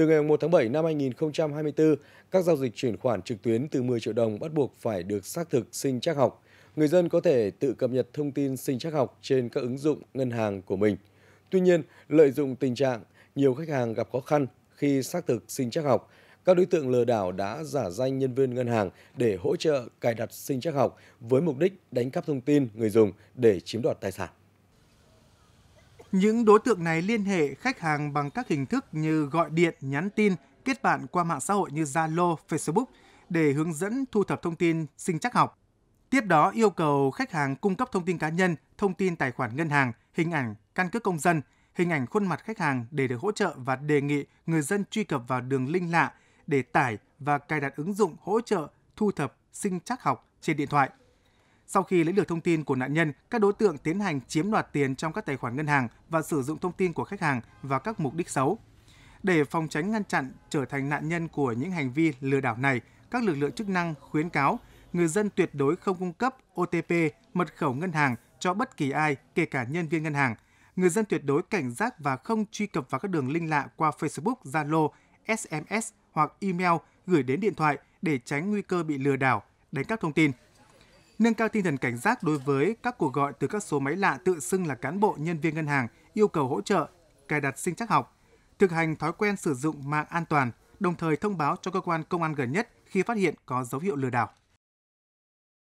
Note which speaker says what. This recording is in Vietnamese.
Speaker 1: Từ ngày 1 tháng 7 năm 2024, các giao dịch chuyển khoản trực tuyến từ 10 triệu đồng bắt buộc phải được xác thực sinh chắc học. Người dân có thể tự cập nhật thông tin sinh chắc học trên các ứng dụng ngân hàng của mình. Tuy nhiên, lợi dụng tình trạng nhiều khách hàng gặp khó khăn khi xác thực sinh chắc học, các đối tượng lừa đảo đã giả danh nhân viên ngân hàng để hỗ trợ cài đặt sinh chắc học với mục đích đánh cắp thông tin người dùng để chiếm đoạt tài sản.
Speaker 2: Những đối tượng này liên hệ khách hàng bằng các hình thức như gọi điện, nhắn tin, kết bạn qua mạng xã hội như Zalo, Facebook để hướng dẫn thu thập thông tin sinh chắc học. Tiếp đó yêu cầu khách hàng cung cấp thông tin cá nhân, thông tin tài khoản ngân hàng, hình ảnh căn cước công dân, hình ảnh khuôn mặt khách hàng để được hỗ trợ và đề nghị người dân truy cập vào đường link lạ để tải và cài đặt ứng dụng hỗ trợ thu thập sinh chắc học trên điện thoại. Sau khi lấy được thông tin của nạn nhân, các đối tượng tiến hành chiếm đoạt tiền trong các tài khoản ngân hàng và sử dụng thông tin của khách hàng vào các mục đích xấu. Để phòng tránh ngăn chặn trở thành nạn nhân của những hành vi lừa đảo này, các lực lượng chức năng khuyến cáo người dân tuyệt đối không cung cấp OTP, mật khẩu ngân hàng cho bất kỳ ai, kể cả nhân viên ngân hàng. Người dân tuyệt đối cảnh giác và không truy cập vào các đường link lạ qua Facebook, Zalo, SMS hoặc email gửi đến điện thoại để tránh nguy cơ bị lừa đảo, đánh cắp thông tin nâng cao tinh thần cảnh giác đối với các cuộc gọi từ các số máy lạ tự xưng là cán bộ nhân viên ngân hàng yêu cầu hỗ trợ cài đặt sinh chắc học, thực hành thói quen sử dụng mạng an toàn, đồng thời thông báo cho cơ quan công an gần nhất khi phát hiện có dấu hiệu lừa đảo.